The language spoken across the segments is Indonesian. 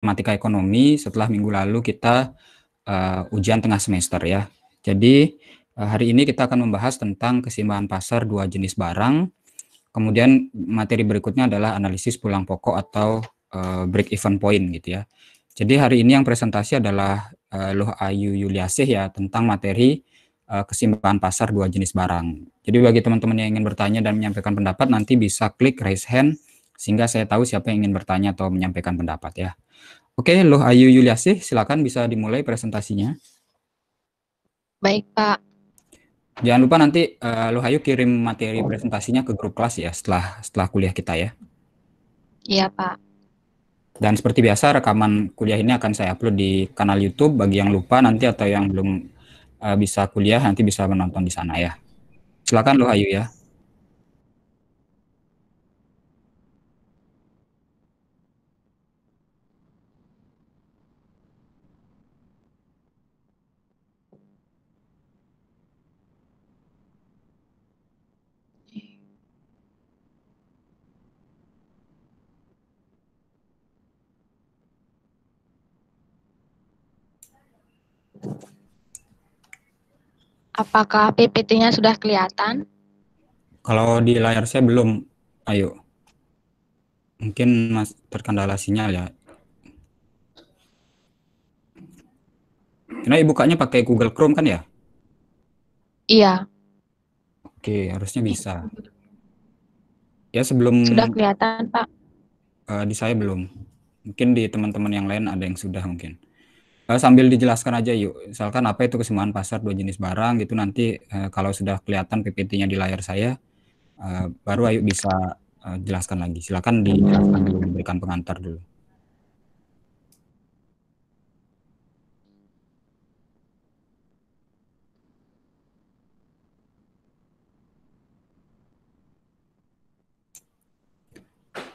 matematika ekonomi setelah minggu lalu kita uh, ujian tengah semester ya. Jadi uh, hari ini kita akan membahas tentang keseimbangan pasar dua jenis barang. Kemudian materi berikutnya adalah analisis pulang pokok atau uh, break even point gitu ya. Jadi hari ini yang presentasi adalah uh, Loh Ayu Yuliasih ya tentang materi uh, keseimbangan pasar dua jenis barang. Jadi bagi teman-teman yang ingin bertanya dan menyampaikan pendapat nanti bisa klik raise hand sehingga saya tahu siapa yang ingin bertanya atau menyampaikan pendapat ya. Oke, Loh Ayu Yuliasih, silakan bisa dimulai presentasinya. Baik, Pak. Jangan lupa nanti uh, Loh Ayu kirim materi presentasinya ke grup kelas ya setelah setelah kuliah kita ya. Iya, Pak. Dan seperti biasa rekaman kuliah ini akan saya upload di kanal YouTube bagi yang lupa nanti atau yang belum uh, bisa kuliah nanti bisa menonton di sana ya. Silakan Loh Ayu ya. Apakah PPT-nya sudah kelihatan? Kalau di layar saya belum. Ayo. Mungkin mas terkendala sinyal ya. Karena ibu bukanya pakai Google Chrome kan ya? Iya. Oke, harusnya bisa. Ya sebelum sudah kelihatan pak. Uh, di saya belum. Mungkin di teman-teman yang lain ada yang sudah mungkin. Eh, sambil dijelaskan aja yuk. Misalkan apa itu kesemuan pasar dua jenis barang gitu nanti uh, kalau sudah kelihatan PPT-nya di layar saya uh, baru ayo bisa uh, jelaskan lagi. Silakan dijelaskan dulu memberikan pengantar dulu.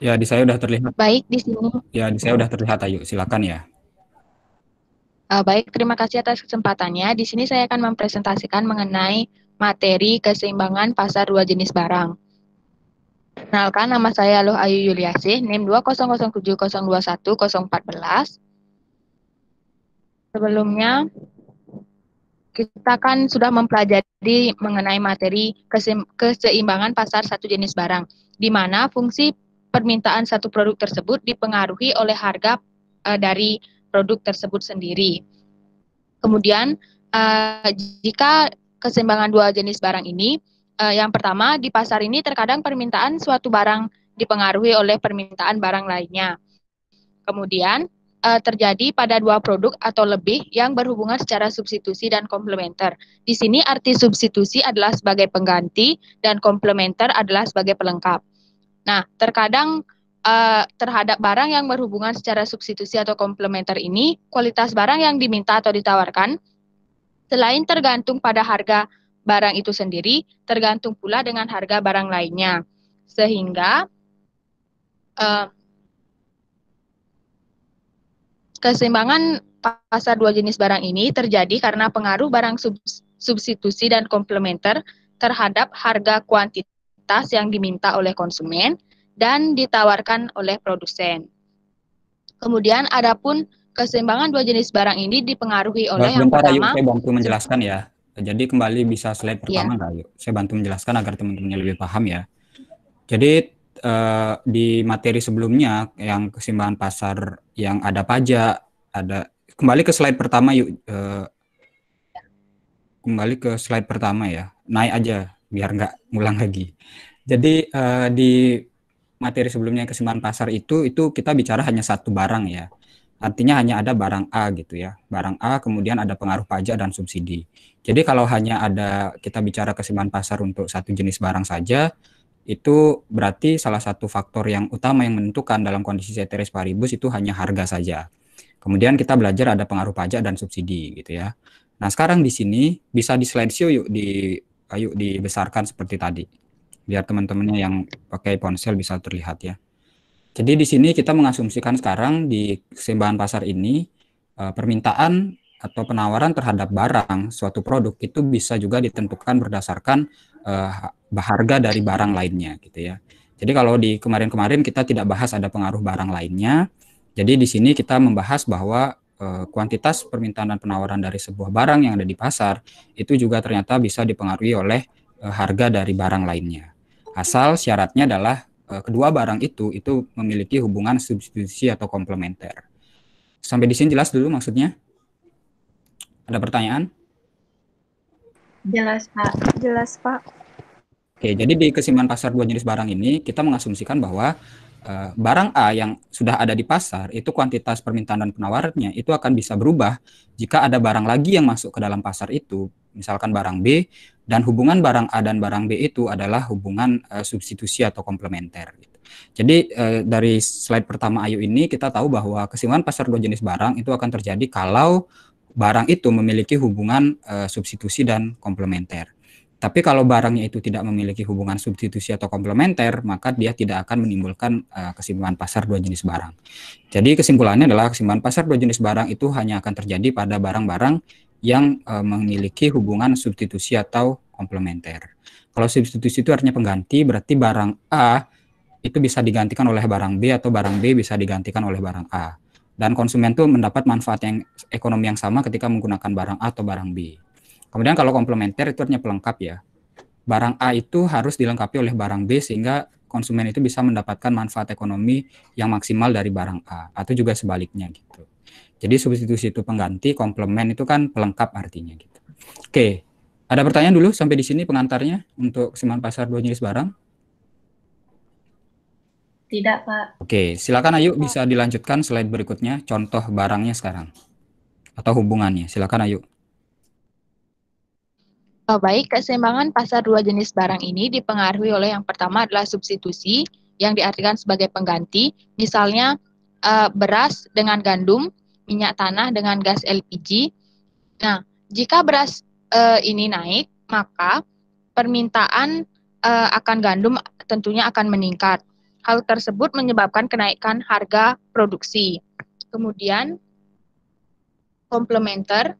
Ya, di saya udah terlihat. Baik, di sini. Ya, di saya udah terlihat Ayu. Silakan ya. Uh, baik, terima kasih atas kesempatannya. Di sini saya akan mempresentasikan mengenai materi keseimbangan pasar dua jenis barang. Kenalkan, nama saya Loh Ayu Yuliasih, NIM 2007021014. Sebelumnya, kita kan sudah mempelajari mengenai materi keseimbangan pasar satu jenis barang, di mana fungsi permintaan satu produk tersebut dipengaruhi oleh harga eh, dari produk tersebut sendiri. Kemudian uh, jika keseimbangan dua jenis barang ini, uh, yang pertama di pasar ini terkadang permintaan suatu barang dipengaruhi oleh permintaan barang lainnya. Kemudian uh, terjadi pada dua produk atau lebih yang berhubungan secara substitusi dan komplementer. Di sini arti substitusi adalah sebagai pengganti dan komplementer adalah sebagai pelengkap. Nah, terkadang uh, terhadap barang yang berhubungan secara substitusi atau komplementer ini, kualitas barang yang diminta atau ditawarkan, selain tergantung pada harga barang itu sendiri, tergantung pula dengan harga barang lainnya. Sehingga uh, keseimbangan pasar dua jenis barang ini terjadi karena pengaruh barang substitusi dan komplementer terhadap harga kuantitas yang diminta oleh konsumen dan ditawarkan oleh produsen. Kemudian adapun keseimbangan dua jenis barang ini dipengaruhi oleh Bentar, yang pertama. Ayo, saya bantu menjelaskan ya. Jadi kembali bisa slide iya. pertama ya. Ayo, Saya bantu menjelaskan agar teman-temannya lebih paham ya. Jadi eh, di materi sebelumnya yang keseimbangan pasar yang ada pajak, ada kembali ke slide pertama yuk. Eh, kembali ke slide pertama ya. Naik aja biar nggak ngulang lagi. Jadi eh, di materi sebelumnya kesimpangan pasar itu itu kita bicara hanya satu barang ya. Artinya hanya ada barang A gitu ya. Barang A kemudian ada pengaruh pajak dan subsidi. Jadi kalau hanya ada kita bicara kesimpangan pasar untuk satu jenis barang saja itu berarti salah satu faktor yang utama yang menentukan dalam kondisi ceteris paribus itu hanya harga saja. Kemudian kita belajar ada pengaruh pajak dan subsidi gitu ya. Nah, sekarang di sini bisa di slide show yuk di ayo dibesarkan seperti tadi biar teman-temannya yang pakai ponsel bisa terlihat ya. Jadi di sini kita mengasumsikan sekarang di keseimbangan pasar ini eh, permintaan atau penawaran terhadap barang suatu produk itu bisa juga ditentukan berdasarkan uh, harga dari barang lainnya gitu ya. Jadi kalau di kemarin-kemarin kita tidak bahas ada pengaruh barang lainnya. Jadi di sini kita membahas bahwa eh, kuantitas permintaan dan penawaran dari sebuah barang yang ada di pasar itu juga ternyata bisa dipengaruhi oleh harga dari barang lainnya asal syaratnya adalah uh, kedua barang itu itu memiliki hubungan substitusi atau komplementer. Sampai di sini jelas dulu maksudnya? Ada pertanyaan? Jelas, Pak. Jelas, Pak. Oke, jadi di kesimpulan pasar dua jenis barang ini kita mengasumsikan bahwa uh, barang A yang sudah ada di pasar itu kuantitas permintaan dan penawarannya itu akan bisa berubah jika ada barang lagi yang masuk ke dalam pasar itu misalkan barang B dan hubungan barang A dan barang B itu adalah hubungan uh, substitusi atau komplementer. Gitu. Jadi uh, dari slide pertama Ayu ini kita tahu bahwa kesimpulan pasar dua jenis barang itu akan terjadi kalau barang itu memiliki hubungan uh, substitusi dan komplementer. Tapi kalau barangnya itu tidak memiliki hubungan substitusi atau komplementer, maka dia tidak akan menimbulkan uh, kesimpulan pasar dua jenis barang. Jadi kesimpulannya adalah kesimpulan pasar dua jenis barang itu hanya akan terjadi pada barang-barang yang uh, memiliki hubungan substitusi atau komplementer. Kalau substitusi itu artinya pengganti, berarti barang A itu bisa digantikan oleh barang B atau barang B bisa digantikan oleh barang A. Dan konsumen itu mendapat manfaat yang ekonomi yang sama ketika menggunakan barang A atau barang B. Kemudian kalau komplementer itu artinya pelengkap ya. Barang A itu harus dilengkapi oleh barang B sehingga konsumen itu bisa mendapatkan manfaat ekonomi yang maksimal dari barang A atau juga sebaliknya gitu. Jadi substitusi itu pengganti, komplement itu kan pelengkap artinya gitu. Oke, ada pertanyaan dulu sampai di sini pengantarnya untuk kesemuan pasar dua jenis barang? Tidak, Pak. Oke, silakan Ayu bisa dilanjutkan slide berikutnya, contoh barangnya sekarang. Atau hubungannya, silakan Ayu. Oh, baik, keseimbangan pasar dua jenis barang ini dipengaruhi oleh yang pertama adalah substitusi yang diartikan sebagai pengganti, misalnya eh, beras dengan gandum minyak tanah dengan gas LPG. Nah, jika beras e, ini naik, maka permintaan e, akan gandum tentunya akan meningkat. Hal tersebut menyebabkan kenaikan harga produksi. Kemudian komplementer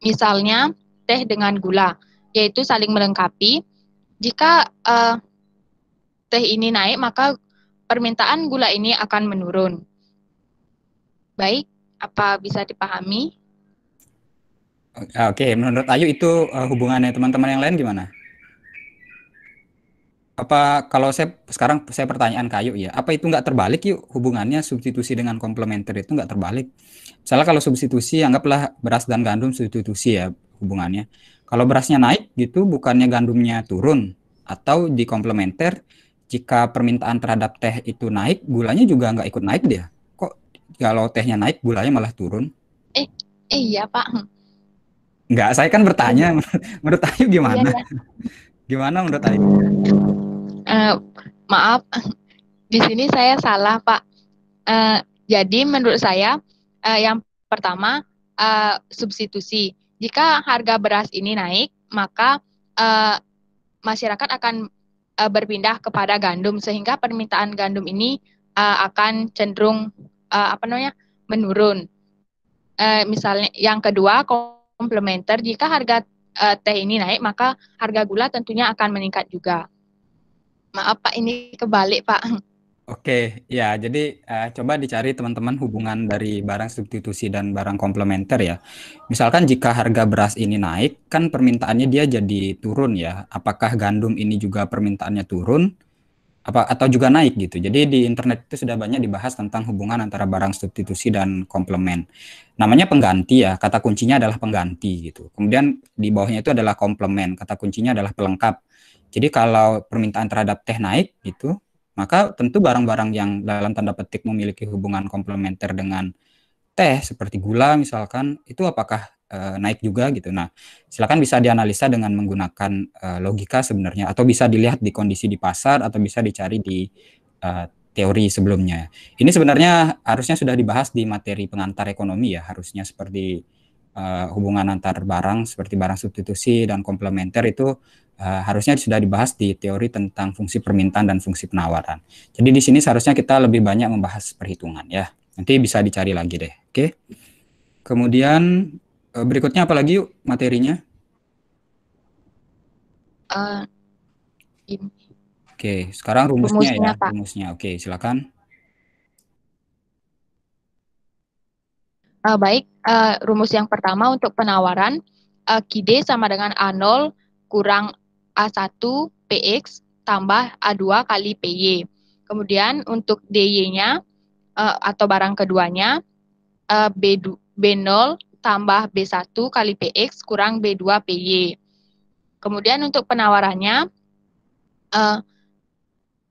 misalnya teh dengan gula, yaitu saling melengkapi. Jika uh, teh ini naik, maka permintaan gula ini akan menurun. Baik, apa bisa dipahami? Ah, oke, okay. menurut Ayu itu uh, hubungannya teman-teman yang lain gimana? Apa kalau saya sekarang saya pertanyaan Kayu ya, apa itu nggak terbalik yuk hubungannya substitusi dengan komplementer itu nggak terbalik? Misalnya kalau substitusi anggaplah beras dan gandum substitusi ya hubungannya. Kalau berasnya naik gitu bukannya gandumnya turun atau di komplementer jika permintaan terhadap teh itu naik gulanya juga nggak ikut naik dia kalau tehnya naik gulanya malah turun? Eh, eh iya Pak. Enggak, saya kan bertanya. Iya. menurut Ayu gimana? Iya, iya. gimana menurut Ayu? Uh, maaf, di sini saya salah Pak. Uh, jadi menurut saya uh, yang pertama uh, substitusi. Jika harga beras ini naik, maka uh, masyarakat akan berpindah kepada gandum sehingga permintaan gandum ini uh, akan cenderung uh, apa namanya menurun. Uh, misalnya yang kedua komplementer jika harga uh, teh ini naik maka harga gula tentunya akan meningkat juga. Maaf Pak ini kebalik Pak. Oke, ya jadi uh, coba dicari teman-teman hubungan dari barang substitusi dan barang komplementer ya. Misalkan jika harga beras ini naik, kan permintaannya dia jadi turun ya. Apakah gandum ini juga permintaannya turun? apa atau juga naik gitu. Jadi di internet itu sudah banyak dibahas tentang hubungan antara barang substitusi dan komplement. Namanya pengganti ya, kata kuncinya adalah pengganti gitu. Kemudian di bawahnya itu adalah komplement, kata kuncinya adalah pelengkap. Jadi kalau permintaan terhadap teh naik gitu, maka tentu barang-barang yang dalam tanda petik memiliki hubungan komplementer dengan teh seperti gula misalkan, itu apakah uh, naik juga gitu. Nah, silakan bisa dianalisa dengan menggunakan uh, logika sebenarnya atau bisa dilihat di kondisi di pasar atau bisa dicari di uh, teori sebelumnya. Ini sebenarnya harusnya sudah dibahas di materi pengantar ekonomi ya, harusnya seperti uh, hubungan antar barang seperti barang substitusi dan komplementer itu uh, harusnya sudah dibahas di teori tentang fungsi permintaan dan fungsi penawaran. Jadi di sini seharusnya kita lebih banyak membahas perhitungan ya. Nanti bisa dicari lagi deh. Oke. Okay? Kemudian Eh, berikutnya apalagi yuk materinya? Uh, ini. Oke, sekarang rumusnya, ya, rumusnya ya, apa? rumusnya. Oke, silakan. Uh, baik, uh, rumus yang pertama untuk penawaran uh, QD sama dengan A0 kurang A1 PX tambah A2 kali PY. Kemudian untuk DY-nya uh, atau barang keduanya uh, B2, B0 tambah B1 kali PX kurang B2 PY. Kemudian untuk penawarannya, uh,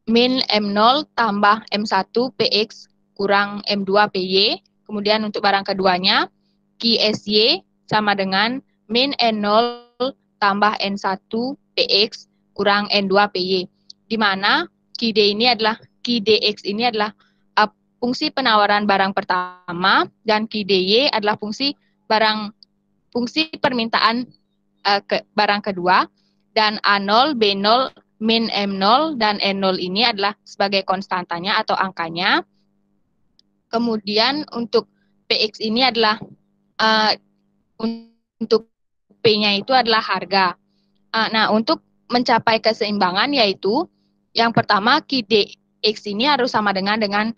min M0 tambah M1 PX kurang M2 PY. Kemudian untuk barang keduanya, QSY sama dengan min N0 tambah N1 PX kurang N2 PY. Di mana QD ini adalah, QDX ini adalah uh, fungsi penawaran barang pertama dan QDY adalah fungsi barang fungsi permintaan uh, ke barang kedua dan A0, B0, min M0 dan N0 ini adalah sebagai konstantanya atau angkanya. Kemudian untuk PX ini adalah uh, untuk P-nya itu adalah harga. Uh, nah, untuk mencapai keseimbangan yaitu yang pertama QDX ini harus sama dengan dengan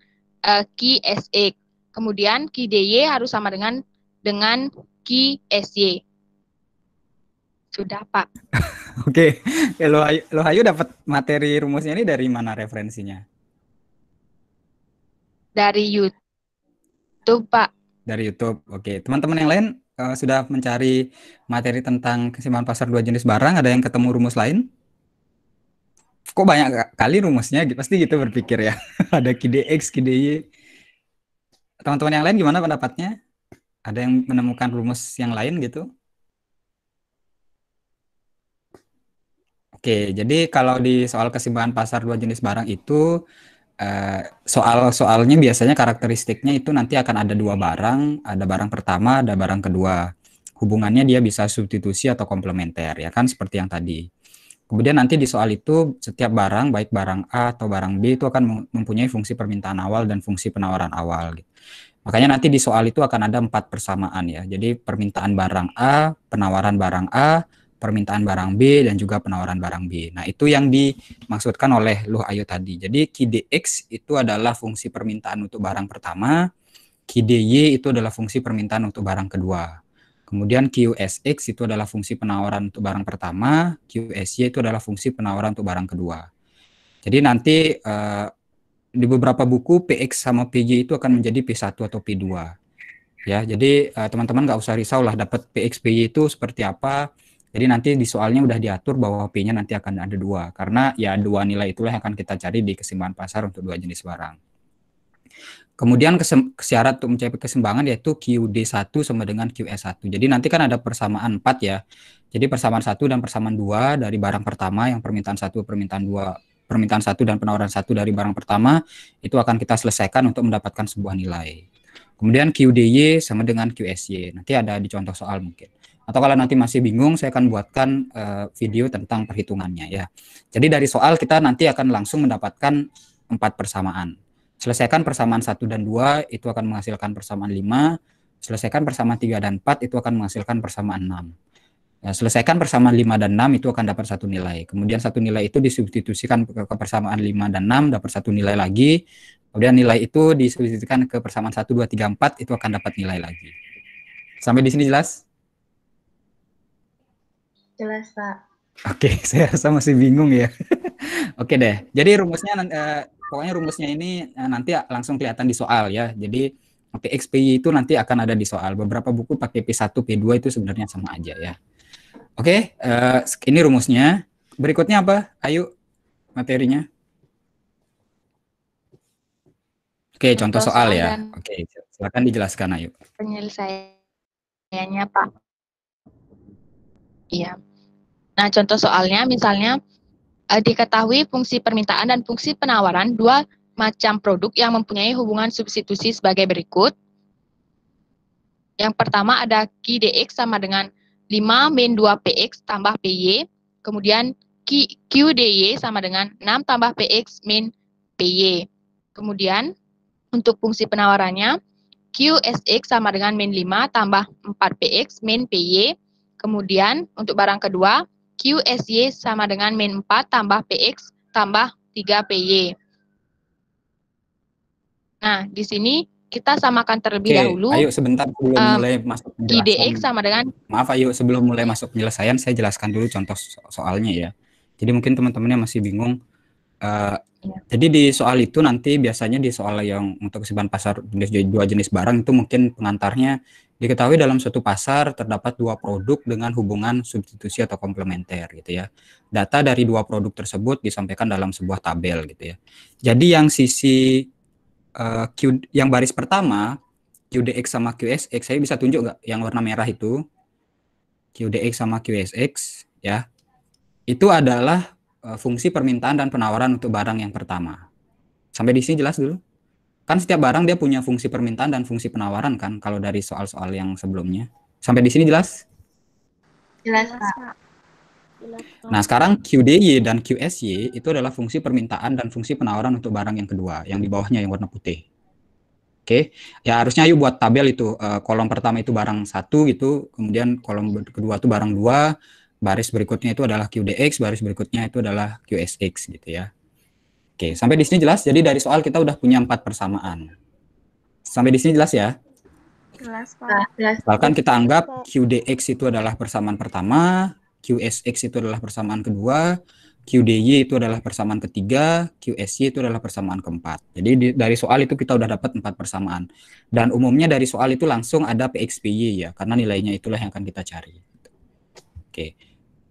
uh, SX. Kemudian QDY harus sama dengan dengan Ki SY. Sudah, Pak. Oke. Okay. Lo Hayu Hayu dapat materi rumusnya ini dari mana referensinya? Dari YouTube, Pak. Dari YouTube. Oke. Okay. Teman-teman yang lain uh, sudah mencari materi tentang kesimpangan pasar dua jenis barang, ada yang ketemu rumus lain? Kok banyak kali rumusnya? Pasti gitu berpikir ya. ada KDX, KDY. Teman-teman yang lain gimana pendapatnya? Ada yang menemukan rumus yang lain gitu? Oke, jadi kalau di soal kesimbangan pasar dua jenis barang itu eh, soal-soalnya biasanya karakteristiknya itu nanti akan ada dua barang, ada barang pertama, ada barang kedua. Hubungannya dia bisa substitusi atau komplementer ya kan seperti yang tadi. Kemudian nanti di soal itu setiap barang baik barang A atau barang B itu akan mempunyai fungsi permintaan awal dan fungsi penawaran awal. Makanya nanti di soal itu akan ada empat persamaan ya. Jadi permintaan barang A, penawaran barang A, permintaan barang B, dan juga penawaran barang B. Nah itu yang dimaksudkan oleh Luh Ayu tadi. Jadi KDX itu adalah fungsi permintaan untuk barang pertama, KDY itu adalah fungsi permintaan untuk barang kedua. Kemudian QSX itu adalah fungsi penawaran untuk barang pertama, QSY itu adalah fungsi penawaran untuk barang kedua. Jadi nanti uh, di beberapa buku PX sama PJ itu akan menjadi P1 atau P2. Ya, jadi eh, teman-teman nggak usah risau lah dapat PX PJ itu seperti apa. Jadi nanti di soalnya udah diatur bahwa P-nya nanti akan ada dua, karena ya dua nilai itulah yang akan kita cari di kesimbangan pasar untuk dua jenis barang. Kemudian syarat untuk mencapai kesimbangan yaitu QD1 sama dengan QS1. Jadi nanti kan ada persamaan 4 ya. Jadi persamaan 1 dan persamaan 2 dari barang pertama yang permintaan 1 permintaan 2 permintaan satu dan penawaran satu dari barang pertama itu akan kita selesaikan untuk mendapatkan sebuah nilai. Kemudian QDY sama dengan QSY. Nanti ada di contoh soal mungkin. Atau kalau nanti masih bingung, saya akan buatkan uh, video tentang perhitungannya ya. Jadi dari soal kita nanti akan langsung mendapatkan empat persamaan. Selesaikan persamaan satu dan dua itu akan menghasilkan persamaan lima. Selesaikan persamaan tiga dan empat itu akan menghasilkan persamaan enam. Ya, selesaikan persamaan 5 dan 6 itu akan dapat satu nilai. Kemudian satu nilai itu disubstitusikan ke persamaan 5 dan 6 dapat satu nilai lagi. Kemudian nilai itu disubstitusikan ke persamaan 1 2 3 4 itu akan dapat nilai lagi. Sampai di sini jelas? Jelas, Pak. Oke, saya rasa masih bingung ya. Oke deh. Jadi rumusnya eh, pokoknya rumusnya ini eh, nanti langsung kelihatan di soal ya. Jadi PXPY itu nanti akan ada di soal. Beberapa buku pakai P1, P2 itu sebenarnya sama aja ya. Oke, okay, uh, eh, ini rumusnya. Berikutnya apa? Ayo materinya. Oke, okay, contoh, soal, soal ya. Oke, okay, silakan dijelaskan Ayo. Penyelesaiannya Pak. Iya. Nah, contoh soalnya misalnya uh, diketahui fungsi permintaan dan fungsi penawaran dua macam produk yang mempunyai hubungan substitusi sebagai berikut. Yang pertama ada QDX sama dengan 5 min 2 PX tambah PY, kemudian Q, QDY sama dengan 6 tambah PX min PY. Kemudian untuk fungsi penawarannya, QSX sama dengan min 5 tambah 4 PX min PY. Kemudian untuk barang kedua, QSY sama dengan min 4 tambah PX tambah 3 PY. Nah, di sini kita samakan terlebih okay. dahulu. Ayo sebentar sebelum um, mulai masuk IDX sama dengan Maaf ayo sebelum mulai masuk penyelesaian, saya jelaskan dulu contoh so soalnya ya. Jadi mungkin teman-temannya masih bingung uh, ya. jadi di soal itu nanti biasanya di soal yang untuk kesibukan pasar jenis, dua jenis barang itu mungkin pengantarnya diketahui dalam suatu pasar terdapat dua produk dengan hubungan substitusi atau komplementer gitu ya. Data dari dua produk tersebut disampaikan dalam sebuah tabel gitu ya. Jadi yang sisi Eh, Q yang baris pertama QDX sama QSX saya bisa tunjuk nggak yang warna merah itu QDX sama QSX ya itu adalah uh, fungsi permintaan dan penawaran untuk barang yang pertama sampai di sini jelas dulu kan setiap barang dia punya fungsi permintaan dan fungsi penawaran kan kalau dari soal-soal yang sebelumnya sampai di sini jelas jelas Nah, sekarang QDY dan QSY itu adalah fungsi permintaan dan fungsi penawaran untuk barang yang kedua, yang di bawahnya yang warna putih. Oke, okay. ya harusnya yuk buat tabel itu eh, kolom pertama itu barang satu gitu, kemudian kolom kedua itu barang dua, baris berikutnya itu adalah QDX, baris berikutnya itu adalah QSX gitu ya. Oke, okay. sampai di sini jelas. Jadi dari soal kita udah punya empat persamaan. Sampai di sini jelas ya? Jelas, Pak. Misalkan kita anggap QDX itu adalah persamaan pertama, QSX itu adalah persamaan kedua, QDY itu adalah persamaan ketiga, QSY itu adalah persamaan keempat. Jadi di, dari soal itu kita udah dapat empat persamaan. Dan umumnya dari soal itu langsung ada PXPY ya, karena nilainya itulah yang akan kita cari. Oke,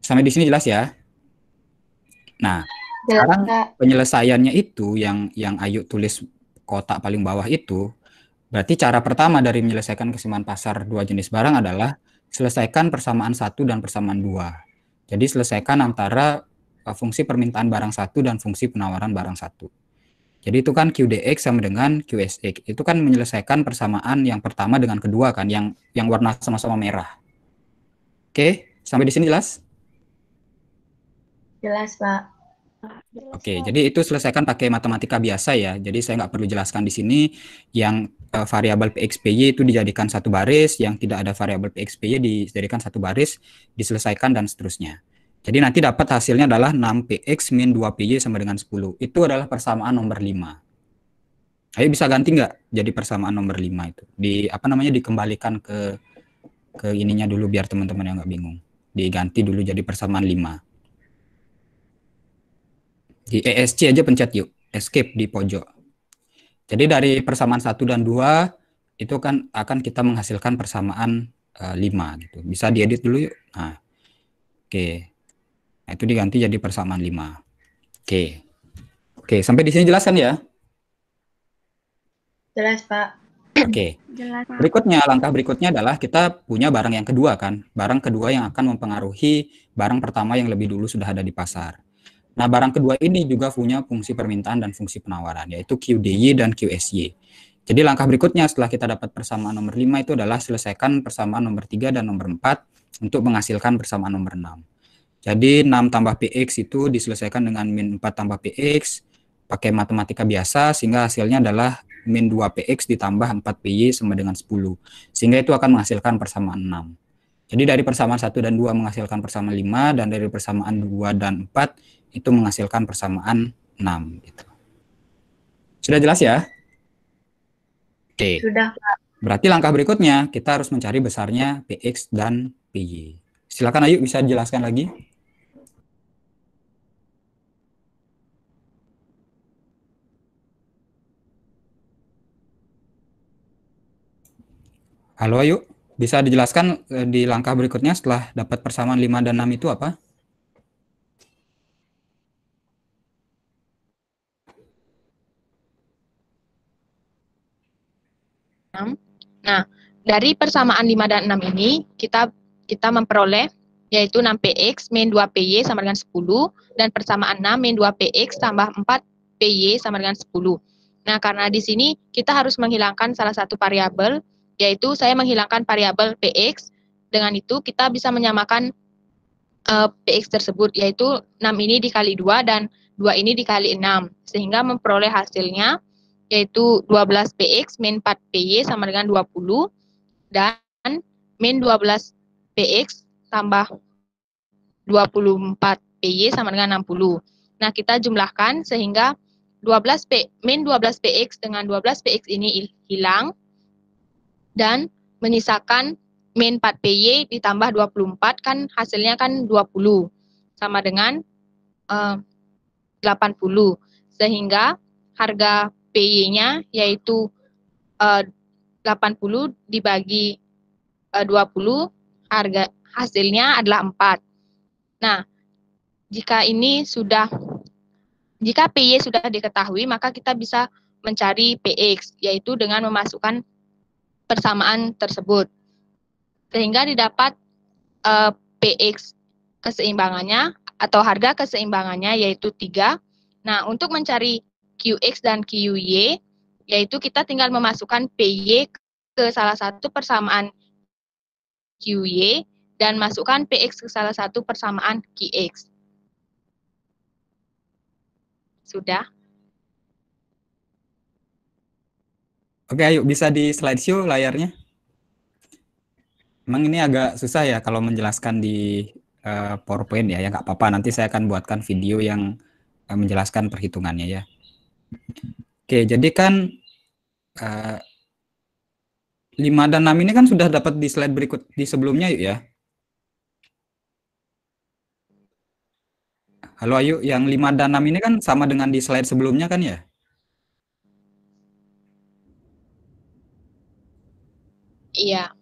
sampai di sini jelas ya. Nah, ya, sekarang penyelesaiannya itu yang yang Ayu tulis kotak paling bawah itu, berarti cara pertama dari menyelesaikan kesimpulan pasar dua jenis barang adalah selesaikan persamaan satu dan persamaan dua. Jadi selesaikan antara uh, fungsi permintaan barang satu dan fungsi penawaran barang satu. Jadi itu kan QDX sama dengan QSX. Itu kan menyelesaikan persamaan yang pertama dengan kedua kan, yang yang warna sama-sama merah. Oke, sampai di sini jelas? Jelas, Pak. Oke, okay, jadi itu selesaikan pakai matematika biasa ya. Jadi saya nggak perlu jelaskan di sini yang uh, variabel pxpy itu dijadikan satu baris, yang tidak ada variabel pxpy dijadikan satu baris, diselesaikan dan seterusnya. Jadi nanti dapat hasilnya adalah 6px min 2py sama dengan 10. Itu adalah persamaan nomor 5. Ayo bisa ganti nggak jadi persamaan nomor 5 itu? Di apa namanya dikembalikan ke ke ininya dulu biar teman-teman yang nggak bingung. Diganti dulu jadi persamaan 5. Di ESC aja pencet yuk, escape di pojok. Jadi dari persamaan satu dan dua itu kan akan kita menghasilkan persamaan uh, eh, 5 gitu. Bisa diedit dulu yuk. Nah. Oke. Nah, itu diganti jadi persamaan lima. Oke. Oke, sampai di sini jelaskan ya? Jelas, Pak. Oke. Berikutnya langkah berikutnya adalah kita punya barang yang kedua kan. Barang kedua yang akan mempengaruhi barang pertama yang lebih dulu sudah ada di pasar. Nah, barang kedua ini juga punya fungsi permintaan dan fungsi penawaran, yaitu QDY dan QSY. Jadi langkah berikutnya setelah kita dapat persamaan nomor 5 itu adalah selesaikan persamaan nomor 3 dan nomor 4 untuk menghasilkan persamaan nomor 6. Jadi 6 tambah PX itu diselesaikan dengan min 4 tambah PX pakai matematika biasa sehingga hasilnya adalah min 2PX ditambah 4PY sama dengan 10. Sehingga itu akan menghasilkan persamaan 6. Jadi dari persamaan 1 dan 2 menghasilkan persamaan 5 dan dari persamaan 2 dan 4 itu menghasilkan persamaan 6 gitu. Sudah jelas ya? Oke. Sudah, Pak. Berarti langkah berikutnya kita harus mencari besarnya PX dan PY. Silakan Ayu bisa dijelaskan lagi. Halo Ayu, bisa dijelaskan eh, di langkah berikutnya setelah dapat persamaan 5 dan 6 itu apa? 6. Nah, dari persamaan 5 dan 6 ini kita kita memperoleh yaitu 6px min 2py sama dengan 10 dan persamaan 6 min 2px tambah 4py sama dengan 10. Nah, karena di sini kita harus menghilangkan salah satu variabel yaitu saya menghilangkan variabel px. Dengan itu kita bisa menyamakan uh, eh, px tersebut yaitu 6 ini dikali 2 dan 2 ini dikali 6 sehingga memperoleh hasilnya yaitu 12px min 4py sama dengan 20 dan min 12px tambah 24py sama dengan 60. Nah, kita jumlahkan sehingga 12p min 12px dengan 12px ini hilang dan menyisakan min 4py ditambah 24 kan hasilnya kan 20 sama dengan eh, uh, 80 sehingga harga PY-nya yaitu eh, uh, 80 dibagi eh, uh, 20 harga hasilnya adalah 4. Nah, jika ini sudah jika PY sudah diketahui, maka kita bisa mencari PX yaitu dengan memasukkan persamaan tersebut. Sehingga didapat uh, eh, PX keseimbangannya atau harga keseimbangannya yaitu 3. Nah, untuk mencari QX dan QY, yaitu kita tinggal memasukkan PY ke salah satu persamaan QY dan masukkan PX ke salah satu persamaan QX. Sudah? Oke, ayo bisa di slide show layarnya. Emang ini agak susah ya kalau menjelaskan di uh, PowerPoint ya, ya nggak apa-apa. Nanti saya akan buatkan video yang uh, menjelaskan perhitungannya ya. Oke, jadi kan uh, eh, 5 dan 6 ini kan sudah dapat di slide berikut di sebelumnya yuk ya. Halo Ayu, yang 5 dan 6 ini kan sama dengan di slide sebelumnya kan ya? Iya.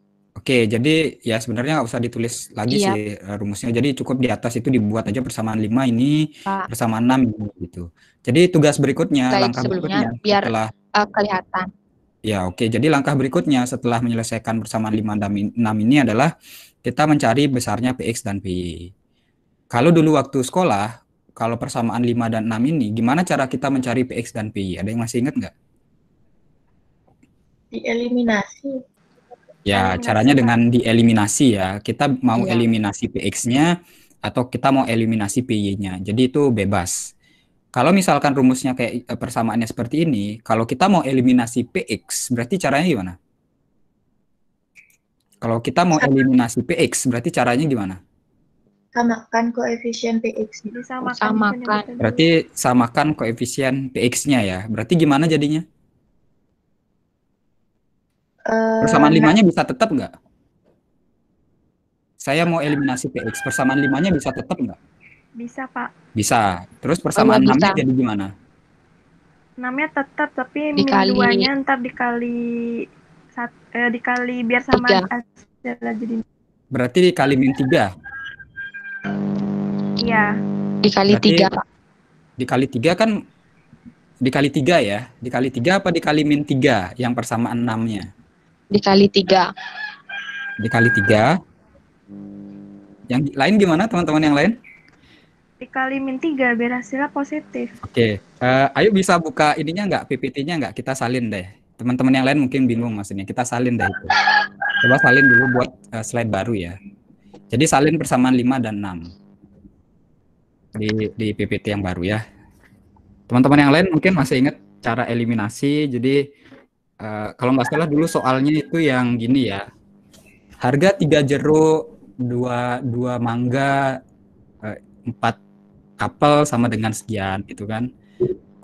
Oke, jadi ya sebenarnya nggak usah ditulis lagi Iya. sih eh, rumusnya. Jadi cukup di atas itu dibuat aja persamaan 5 ini, Pak. persamaan 6 gitu. Jadi tugas berikutnya, baik, langkah berikutnya biar, setelah Uh, kelihatan. Ya, oke. Jadi langkah berikutnya setelah menyelesaikan persamaan 5 dan 6 ini adalah kita mencari besarnya PX dan PY. Kalau dulu waktu sekolah, kalau persamaan 5 dan 6 ini, gimana cara kita mencari PX dan PY? Ada yang masih ingat nggak? Dieliminasi. Ya, caranya dengan dieliminasi ya. Kita mau iya. eliminasi PX-nya atau kita mau eliminasi PY-nya. Jadi itu bebas. Kalau misalkan rumusnya kayak e, persamaannya seperti ini, kalau kita mau eliminasi PX, berarti caranya gimana? Kalau kita mau eliminasi PX, berarti caranya gimana? Samakan koefisien PX. sama. Samakan. Berarti samakan koefisien PX-nya ya. Berarti gimana jadinya? Eh, persamaan limanya bisa tetap nggak? Saya mau eliminasi px. Persamaan limanya bisa tetap nggak? Bisa pak. Bisa. Terus oh, persamaan oh, enamnya jadi gimana? Enamnya tetap tapi dikali. nya ntar dikali sat, eh, dikali biar sama hasilnya jadi. Berarti dikali min tiga. Iya. Dikali Berarti, tiga pak. Dikali tiga kan dikali tiga ya dikali tiga apa dikali min tiga yang persamaan enamnya dikali tiga dikali tiga yang lain gimana teman-teman yang lain dikali min tiga biar hasilnya positif oke okay. uh, eh, ayo bisa buka ininya nggak ppt-nya nggak kita salin deh teman-teman yang lain mungkin bingung maksudnya kita salin deh itu coba salin dulu buat uh, slide baru ya jadi salin persamaan lima dan enam di, di PPT yang baru ya teman-teman yang lain mungkin masih ingat cara eliminasi jadi uh, kalau nggak salah dulu soalnya itu yang gini ya harga tiga jeruk dua dua mangga eh, empat apel sama dengan sekian itu kan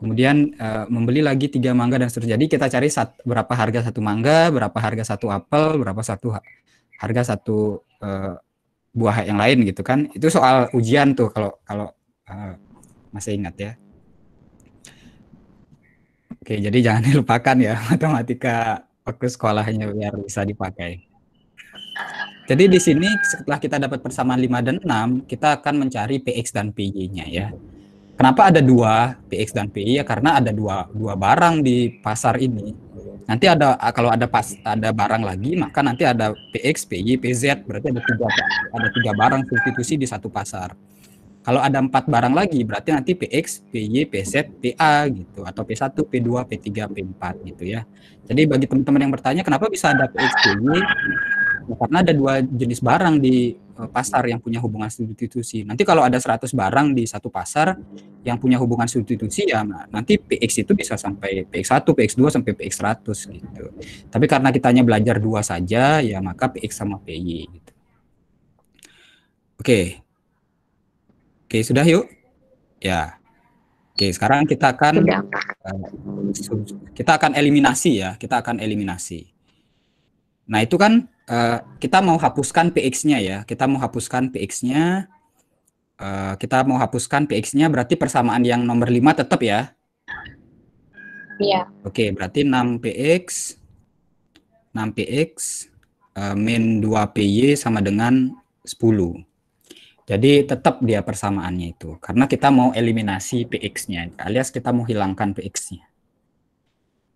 kemudian uh, membeli lagi tiga mangga dan seterusnya jadi kita cari sat, berapa harga satu mangga berapa harga satu apel berapa satu harga satu uh, buah yang lain gitu kan itu soal ujian tuh kalau kalau uh, masih ingat ya Oke, jadi jangan dilupakan ya matematika waktu sekolahnya biar bisa dipakai. Jadi di sini setelah kita dapat persamaan 5 dan 6, kita akan mencari PX dan PY-nya ya. Kenapa ada dua PX dan PY ya? Karena ada dua dua barang di pasar ini. Nanti ada kalau ada pas ada barang lagi, maka nanti ada PX, PY, PZ, berarti ada tiga ada tiga barang substitusi di satu pasar. Kalau ada empat barang lagi, berarti nanti PX, PY, PZ, PA gitu, atau P1, P2, P3, P4 gitu ya. Jadi bagi teman-teman yang bertanya, kenapa bisa ada PX, PY? Ya, karena ada dua jenis barang di eh, pasar yang punya hubungan substitusi. Nanti kalau ada 100 barang di satu pasar yang punya hubungan substitusi ya nah, nanti PX itu bisa sampai PX1, PX2 sampai PX100 gitu. Tapi karena kita hanya belajar dua saja ya maka PX sama PY gitu. Oke, Oke, sudah yuk. Ya. Oke, sekarang kita akan eh, kita akan eliminasi ya, kita akan eliminasi. Nah, itu kan uh, kita mau hapuskan PX-nya ya. Kita mau hapuskan PX-nya. Uh, eh, kita mau hapuskan PX-nya berarti persamaan yang nomor 5 tetap ya. Iya. Oke, berarti 6PX 6PX uh, min 2PY sama dengan 10. Jadi tetap dia persamaannya itu karena kita mau eliminasi px-nya alias kita mau hilangkan px-nya.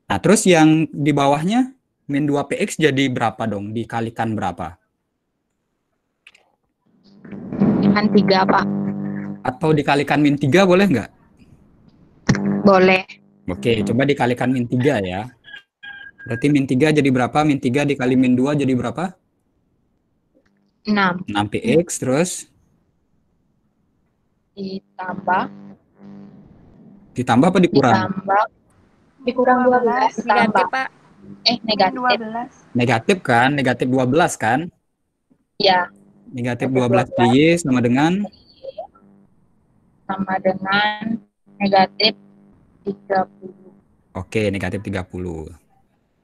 Nah, terus yang di bawahnya min 2px jadi berapa dong? Dikalikan berapa? Dengan 3, Pak. Atau dikalikan min 3 boleh nggak? Boleh. Oke, coba dikalikan min 3 ya. Berarti min 3 jadi berapa? Min 3 dikali min 2 jadi berapa? 6. 6px, terus? ditambah ditambah apa dikurang? Ditambah dikurang 12 ditambah. Negatif, Pak. Eh, negatif. 12. Negatif kan? Negatif 12 kan? Iya. Negatif 12, 12 pi sama dengan sama dengan negatif 30. Oke, negatif 30.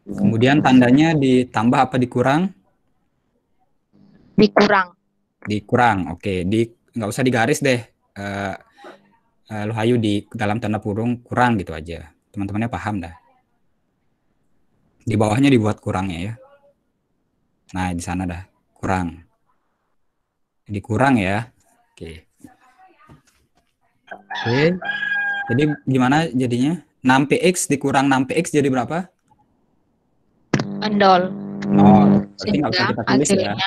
Kemudian tandanya ditambah apa dikurang? Dikurang. Dikurang, oke. Di nggak usah digaris deh uh, eh, uh, eh, lohayu di dalam tanda kurung kurang gitu aja. Teman-temannya paham dah. Di bawahnya dibuat kurangnya ya. Nah, di sana dah kurang. Jadi kurang ya. Oke. Oke. Jadi gimana jadinya? 6px dikurang 6px jadi berapa? Nol. Nol. Berarti nggak ya.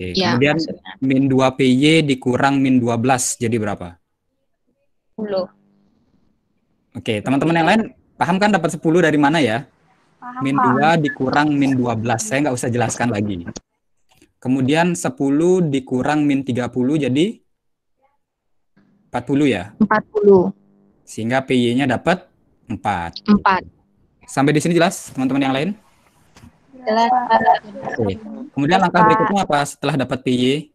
Oke, ya, kemudian maksudnya. min 2 PY dikurang min 12 jadi berapa? 10. Oke, teman-teman yang lain paham kan dapat 10 dari mana ya? Paham, min 2 dikurang min 12, saya nggak usah jelaskan lagi. Kemudian 10 dikurang min 30 jadi 40 ya? 40. Sehingga PY-nya dapat 4. 4. Sampai di sini jelas teman-teman yang lain? Oke. Kemudian langkah berikutnya apa setelah dapat PY?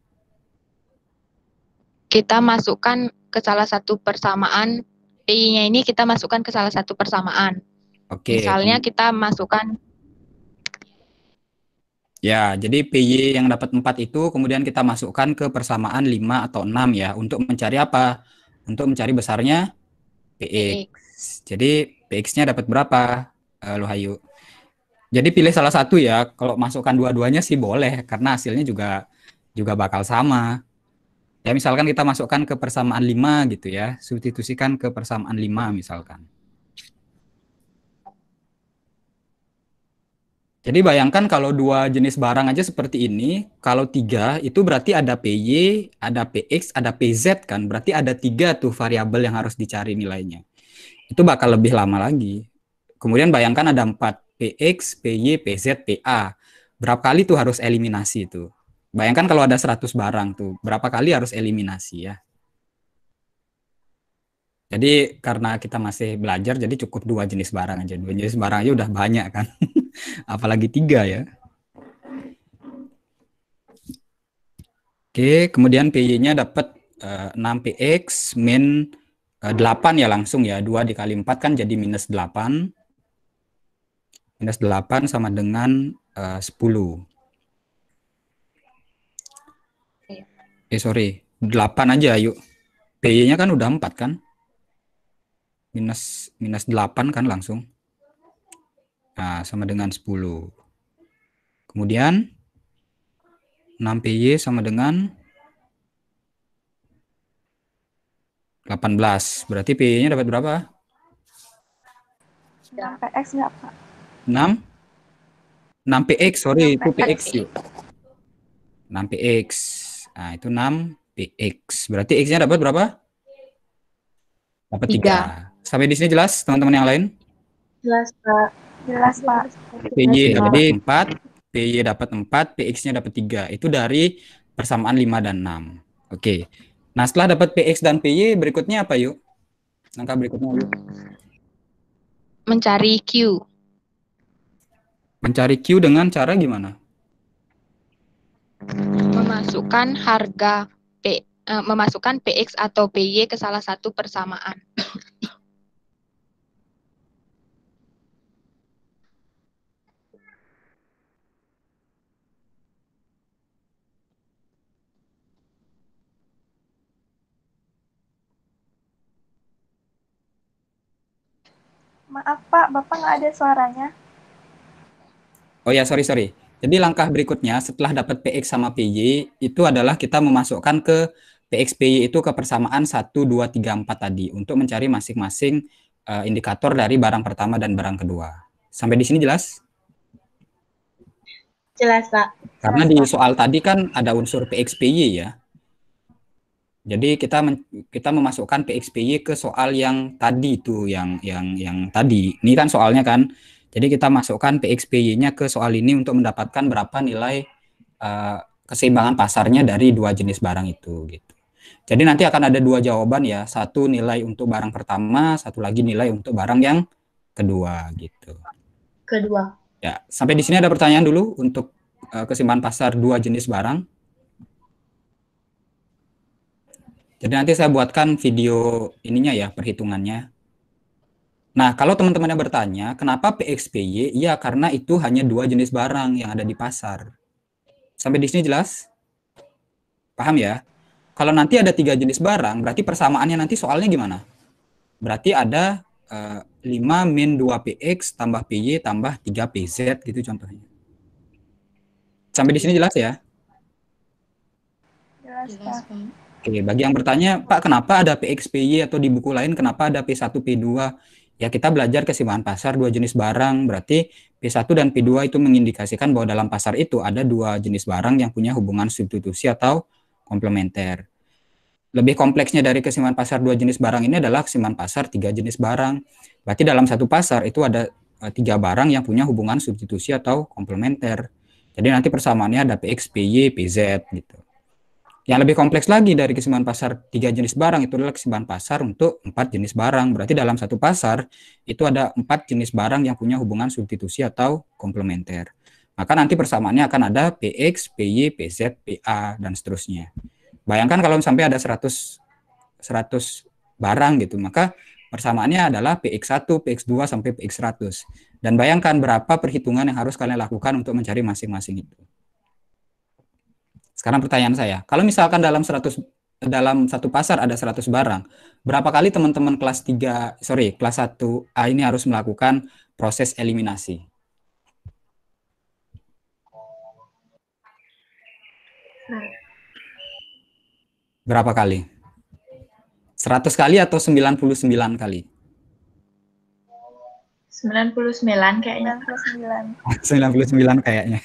Kita masukkan ke salah satu persamaan PY-nya ini kita masukkan ke salah satu persamaan. Oke. Misalnya kita masukkan Ya, jadi PY yang dapat 4 itu kemudian kita masukkan ke persamaan 5 atau 6 ya untuk mencari apa? Untuk mencari besarnya PX. PX. Jadi PX-nya dapat berapa? Uh, eh, Lohayu? Jadi pilih salah satu ya. Kalau masukkan dua-duanya sih boleh karena hasilnya juga juga bakal sama. Ya misalkan kita masukkan ke persamaan 5 gitu ya. Substitusikan ke persamaan 5 misalkan. Jadi bayangkan kalau dua jenis barang aja seperti ini, kalau tiga itu berarti ada PY, ada PX, ada PZ kan, berarti ada tiga tuh variabel yang harus dicari nilainya. Itu bakal lebih lama lagi. Kemudian bayangkan ada empat PX, PY, PZ, PA. Berapa kali tuh harus eliminasi itu? Bayangkan kalau ada 100 barang tuh, berapa kali harus eliminasi ya? Jadi karena kita masih belajar, jadi cukup dua jenis barang aja. Dua jenis barang aja udah banyak kan, apalagi tiga ya. Oke, kemudian PY-nya dapat uh, 6 PX min uh, eh, 8 ya langsung ya. 2 dikali 4 kan jadi minus 8 minus 8 sama dengan eh, uh, 10. Iya. Eh sorry, 8 aja yuk. PY-nya kan udah 4 kan? Minus, minus 8 kan langsung. Nah, sama dengan 10. Kemudian 6PY sama dengan 18. Berarti PY-nya dapat berapa? 8X enggak, Pak? 6 6 px sorry itu px yuk 6 px nah itu 6 px berarti x nya dapat berapa dapat 3. 3 sampai di sini jelas teman-teman yang lain jelas pak jelas pak PY dapat 4 PY dapat 4 PX nya dapat 3 itu dari persamaan 5 dan 6 oke nah setelah dapat PX dan PY berikutnya apa yuk langkah berikutnya yuk mencari Q Mencari Q dengan cara gimana? Memasukkan harga P, eh, memasukkan PX atau PY ke salah satu persamaan. Maaf Pak, Bapak nggak ada suaranya. Oh ya, sorry, sorry. Jadi langkah berikutnya setelah dapat PX sama PY itu adalah kita memasukkan ke PX, PY itu ke persamaan 1, 2, 3, 4 tadi untuk mencari masing-masing uh, indikator dari barang pertama dan barang kedua. Sampai di sini jelas? Jelas, Pak. Karena di soal tadi kan ada unsur PX, PY ya. Jadi kita men kita memasukkan PXPY ke soal yang tadi itu yang yang yang tadi. Ini kan soalnya kan jadi kita masukkan PXPY-nya ke soal ini untuk mendapatkan berapa nilai uh, keseimbangan pasarnya dari dua jenis barang itu gitu. Jadi nanti akan ada dua jawaban ya, satu nilai untuk barang pertama, satu lagi nilai untuk barang yang kedua gitu. Kedua. Ya, sampai di sini ada pertanyaan dulu untuk uh, keseimbangan pasar dua jenis barang. Jadi nanti saya buatkan video ininya ya perhitungannya. Nah, kalau teman-teman yang bertanya, kenapa PXPY? Ya, karena itu hanya dua jenis barang yang ada di pasar. Sampai di sini jelas? Paham ya? Kalau nanti ada tiga jenis barang, berarti persamaannya nanti soalnya gimana? Berarti ada uh, eh, 5 min 2PX tambah PY tambah 3PZ gitu contohnya. Sampai di sini jelas ya? Jelas, Pak. Oke, bagi yang bertanya, Pak kenapa ada PX, PY atau di buku lain kenapa ada P1, P2? ya kita belajar kesimpangan pasar dua jenis barang berarti P1 dan P2 itu mengindikasikan bahwa dalam pasar itu ada dua jenis barang yang punya hubungan substitusi atau komplementer. Lebih kompleksnya dari kesimpangan pasar dua jenis barang ini adalah kesimpangan pasar tiga jenis barang. Berarti dalam satu pasar itu ada eh, tiga barang yang punya hubungan substitusi atau komplementer. Jadi nanti persamaannya ada PX, PY, PZ gitu. Yang lebih kompleks lagi dari kesimpangan pasar tiga jenis barang itu adalah kesimpangan pasar untuk empat jenis barang. Berarti dalam satu pasar itu ada empat jenis barang yang punya hubungan substitusi atau komplementer. Maka nanti persamaannya akan ada PX, PY, PZ, PA, dan seterusnya. Bayangkan kalau sampai ada 100, 100 barang gitu, maka persamaannya adalah PX1, PX2, sampai PX100. Dan bayangkan berapa perhitungan yang harus kalian lakukan untuk mencari masing-masing itu. Sekarang pertanyaan saya, kalau misalkan dalam 100 dalam satu pasar ada 100 barang, berapa kali teman-teman kelas 3, sorry, kelas 1A ini harus melakukan proses eliminasi? Berapa kali? 100 kali atau 99 kali? 99 kayaknya. 99. 99 kayaknya.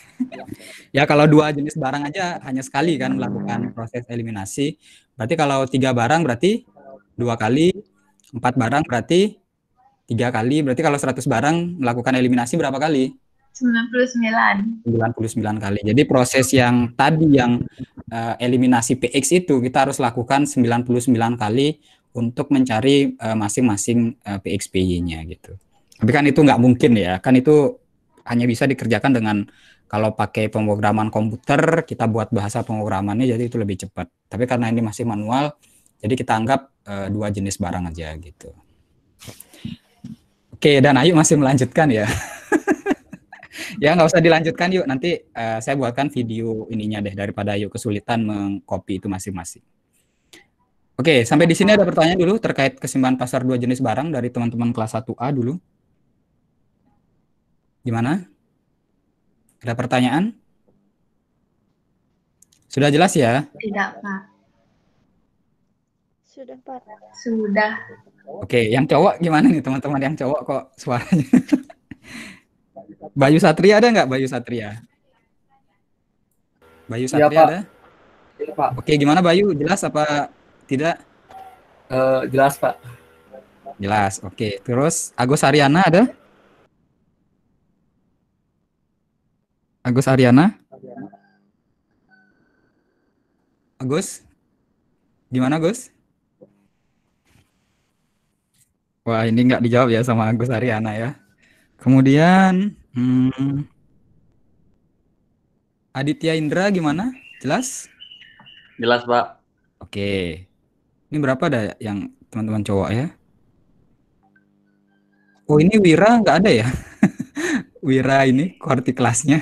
ya kalau dua jenis barang aja hanya sekali kan melakukan proses eliminasi. Berarti kalau tiga barang berarti dua kali, empat barang berarti tiga kali. Berarti kalau 100 barang melakukan eliminasi berapa kali? 99. 99 kali. Jadi proses yang tadi yang uh, eliminasi PX itu kita harus lakukan 99 kali untuk mencari eh, masing-masing uh, uh, eh, PXPY-nya gitu. Tapi kan itu nggak mungkin ya, kan itu hanya bisa dikerjakan dengan kalau pakai pemrograman komputer kita buat bahasa pemrogramannya jadi itu lebih cepat. Tapi karena ini masih manual, jadi kita anggap e, dua jenis barang aja gitu. Oke, dan Ayu masih melanjutkan ya. ya nggak usah dilanjutkan yuk, nanti e, saya buatkan video ininya deh daripada Ayu kesulitan mengcopy itu masing-masing. Oke, sampai di sini ada pertanyaan dulu terkait kesimbangan pasar dua jenis barang dari teman-teman kelas 1A dulu. Gimana? Ada pertanyaan? Sudah jelas ya? Tidak, Pak. Sudah, Pak. Sudah. Oke, yang cowok gimana nih teman-teman yang cowok kok suaranya? Bayu Satria ada nggak Bayu Satria? Bayu iya, Satria ya, Pak. ada? Ya, Pak. Oke, gimana Bayu? Jelas apa tidak? Uh, jelas, Pak. Jelas, oke. Terus Agus Ariana ada? Agus Ariana? Agus? Gimana Agus? Wah ini nggak dijawab ya sama Agus Ariana ya. Kemudian hmm, Aditya Indra gimana? Jelas? Jelas Pak. Oke. Ini berapa ada yang teman-teman cowok ya? Oh ini Wira nggak ada ya? Wira ini kuarti kelasnya.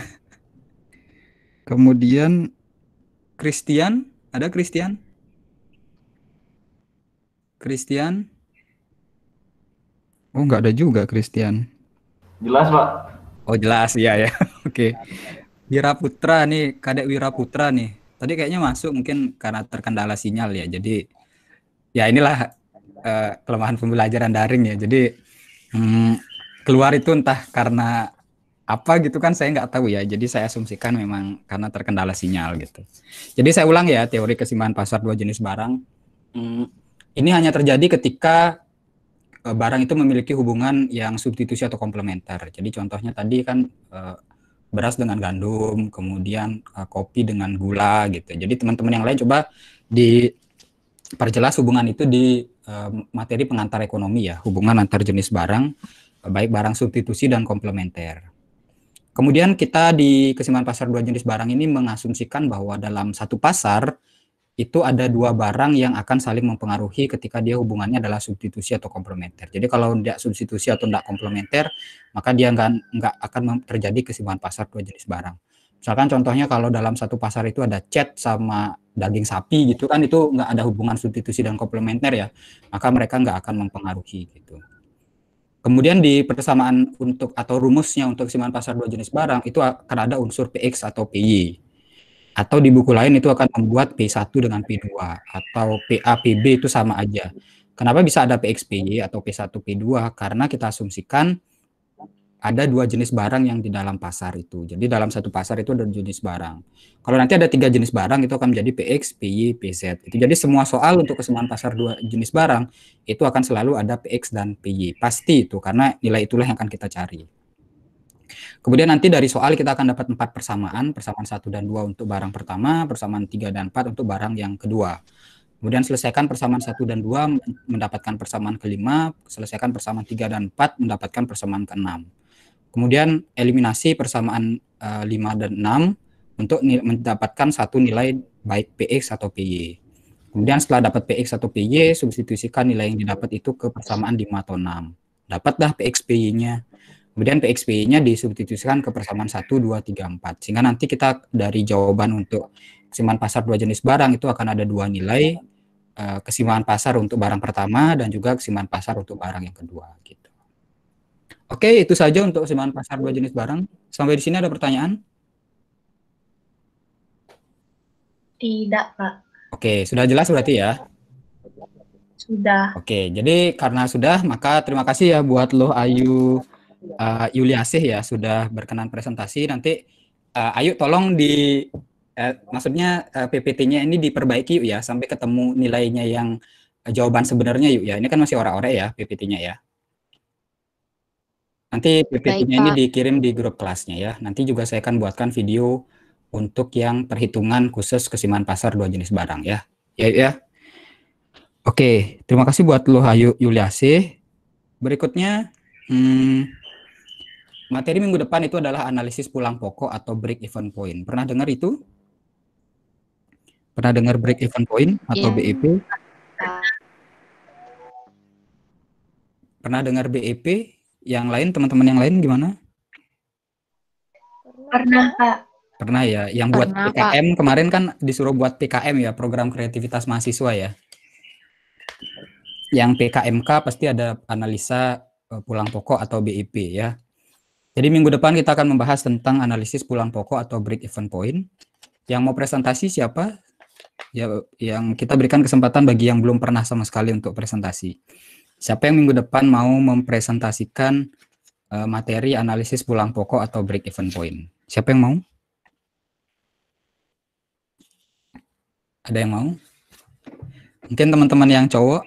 Kemudian Christian, ada Christian? Christian? Oh, nggak ada juga Christian. Jelas, Pak. Oh, jelas. Iya, ya. Oke. Okay. Wira Putra nih, Kadek Wira Putra nih. Tadi kayaknya masuk mungkin karena terkendala sinyal ya. Jadi ya inilah uh, kelemahan pembelajaran daring ya. Jadi hmm, keluar itu entah karena apa gitu kan saya nggak tahu ya. Jadi saya asumsikan memang karena terkendala sinyal gitu. Jadi saya ulang ya teori kesimpangan pasar dua jenis barang. Hmm, ini hanya terjadi ketika eh, barang itu memiliki hubungan yang substitusi atau komplementer. Jadi contohnya tadi kan eh, beras dengan gandum, kemudian eh, kopi dengan gula gitu. Jadi teman-teman yang lain coba di perjelas hubungan itu di materi pengantar ekonomi ya, hubungan antar jenis barang baik barang substitusi dan komplementer. Kemudian kita di kesimpulan pasar dua jenis barang ini mengasumsikan bahwa dalam satu pasar itu ada dua barang yang akan saling mempengaruhi ketika dia hubungannya adalah substitusi atau komplementer. Jadi kalau tidak substitusi atau tidak komplementer, maka dia nggak nggak akan terjadi kesimpulan pasar dua jenis barang. Misalkan contohnya kalau dalam satu pasar itu ada cat sama daging sapi gitu kan itu nggak ada hubungan substitusi dan komplementer ya, maka mereka nggak akan mempengaruhi gitu. Kemudian di persamaan untuk atau rumusnya untuk siman pasar dua jenis barang itu akan ada unsur PX atau PY. Atau di buku lain itu akan membuat P1 dengan P2 atau PA PB itu sama aja. Kenapa bisa ada PX PY atau P1 P2? Karena kita asumsikan ada dua jenis barang yang di dalam pasar itu. Jadi dalam satu pasar itu ada dua jenis barang. Kalau nanti ada tiga jenis barang itu akan menjadi PX, PY, PZ. Itu jadi semua soal untuk kesemuan pasar dua jenis barang itu akan selalu ada PX dan PY. Pasti itu karena nilai itulah yang akan kita cari. Kemudian nanti dari soal kita akan dapat empat persamaan, persamaan satu dan dua untuk barang pertama, persamaan tiga dan empat untuk barang yang kedua. Kemudian selesaikan persamaan satu dan dua mendapatkan persamaan kelima, selesaikan persamaan tiga dan empat mendapatkan persamaan keenam. Kemudian eliminasi persamaan uh, eh, 5 dan 6 untuk mendapatkan satu nilai baik PX atau PY. Kemudian setelah dapat PX atau PY, substitusikan nilai yang didapat itu ke persamaan 5 atau 6. Dapatlah Px py nya Kemudian Px py nya disubstitusikan ke persamaan 1, 2, 3, 4. Sehingga nanti kita dari jawaban untuk kesimpangan pasar dua jenis barang itu akan ada dua nilai, eh, kesimpangan pasar untuk barang pertama dan juga kesimpangan pasar untuk barang yang kedua gitu. Oke, itu saja untuk semaan pasar dua jenis barang. Sampai di sini ada pertanyaan? Tidak, Pak. Oke, sudah jelas berarti ya? Sudah. Oke, jadi karena sudah, maka terima kasih ya buat lo Ayu uh, eh, Yuliasih ya sudah berkenan presentasi. Nanti uh, Ayu tolong di uh, maksudnya uh, PPT-nya ini diperbaiki yuk ya sampai ketemu nilainya yang jawaban sebenarnya yuk ya. Ini kan masih ora-ora ya PPT-nya ya. Nanti PPT-nya ini dikirim di grup kelasnya ya. Nanti juga saya akan buatkan video untuk yang perhitungan khusus kesimpangan pasar dua jenis barang ya. Ya ya. Oke, terima kasih buat lu Hayu Yuliasi. Berikutnya hmm, materi minggu depan itu adalah analisis pulang pokok atau break even point. Pernah dengar itu? Pernah dengar break even point atau yeah. BEP? Pernah dengar BEP? yang lain teman-teman yang lain gimana? Pernah pak. Pernah ya. Yang buat Pernah, PKM kak. kemarin kan disuruh buat PKM ya, program kreativitas mahasiswa ya. Yang PKMK pasti ada analisa eh, pulang pokok atau BIP ya. Jadi minggu depan kita akan membahas tentang analisis pulang pokok atau break even point. Yang mau presentasi siapa? Ya, yang kita berikan kesempatan bagi yang belum pernah sama sekali untuk presentasi. Siapa yang minggu depan mau mempresentasikan uh, materi analisis pulang pokok atau break even point? Siapa yang mau? Ada yang mau? Mungkin teman-teman yang cowok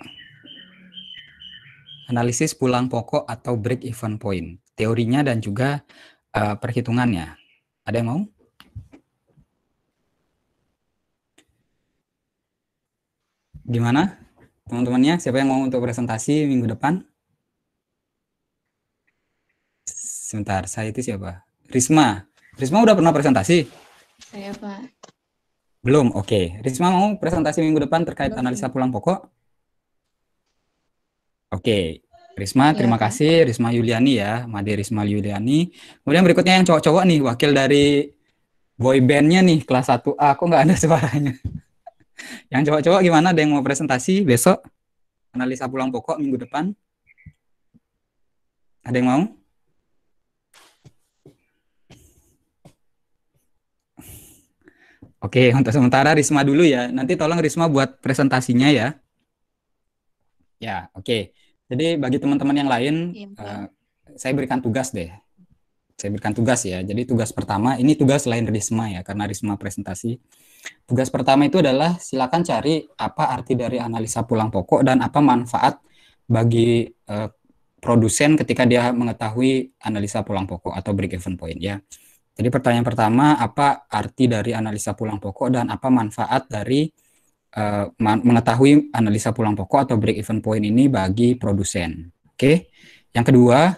analisis pulang pokok atau break even point, teorinya dan juga uh, perhitungannya. Ada yang mau? Gimana? teman-temannya siapa yang mau untuk presentasi minggu depan sebentar saya itu siapa Risma Risma udah pernah presentasi saya pak belum oke okay. Risma mau presentasi minggu depan terkait belum. analisa pulang pokok oke okay. Risma, iya, terima ya. kasih. Risma Yuliani ya, Made Risma Yuliani. Kemudian berikutnya yang cowok-cowok nih, wakil dari boy bandnya nih, kelas 1A. Kok nggak ada suaranya? yang cowok-cowok gimana? Ada yang mau presentasi besok? Analisa pulang pokok minggu depan? Ada yang mau? Oke, untuk sementara Risma dulu ya. Nanti tolong Risma buat presentasinya ya. Ya, oke. Jadi bagi teman-teman yang lain, ya, uh, saya berikan tugas deh. Saya berikan tugas ya. Jadi tugas pertama, ini tugas selain Risma ya, karena Risma presentasi. Tugas pertama itu adalah silakan cari apa arti dari analisa pulang pokok dan apa manfaat bagi uh, produsen ketika dia mengetahui analisa pulang pokok atau break even point ya. Jadi pertanyaan pertama apa arti dari analisa pulang pokok dan apa manfaat dari uh, mengetahui analisa pulang pokok atau break even point ini bagi produsen. Oke. Yang kedua,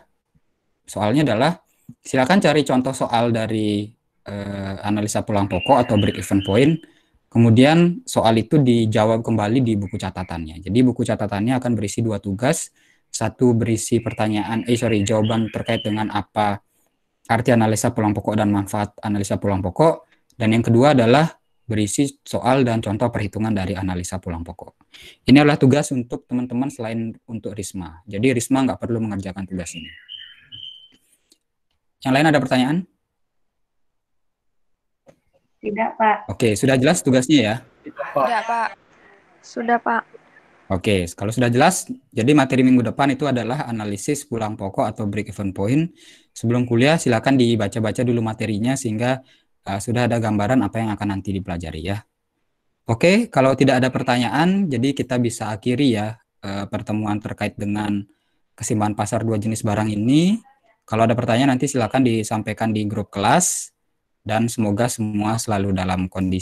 soalnya adalah silakan cari contoh soal dari uh, analisa pulang pokok atau break even point. Kemudian soal itu dijawab kembali di buku catatannya. Jadi buku catatannya akan berisi dua tugas. Satu berisi pertanyaan, eh sorry, jawaban terkait dengan apa arti analisa pulang pokok dan manfaat analisa pulang pokok. Dan yang kedua adalah berisi soal dan contoh perhitungan dari analisa pulang pokok. Ini adalah tugas untuk teman-teman selain untuk Risma. Jadi Risma nggak perlu mengerjakan tugas ini. Yang lain ada pertanyaan? Tidak, Pak. Oke, sudah jelas tugasnya ya? Tidak, Pak. Sudah, Pak. Oke, kalau sudah jelas, jadi materi minggu depan itu adalah analisis pulang pokok atau break even point. Sebelum kuliah, silakan dibaca-baca dulu materinya sehingga uh, sudah ada gambaran apa yang akan nanti dipelajari ya. Oke, kalau tidak ada pertanyaan, jadi kita bisa akhiri ya uh, pertemuan terkait dengan kesimbangan pasar dua jenis barang ini. Kalau ada pertanyaan nanti silakan disampaikan di grup kelas dan semoga semua selalu dalam kondisi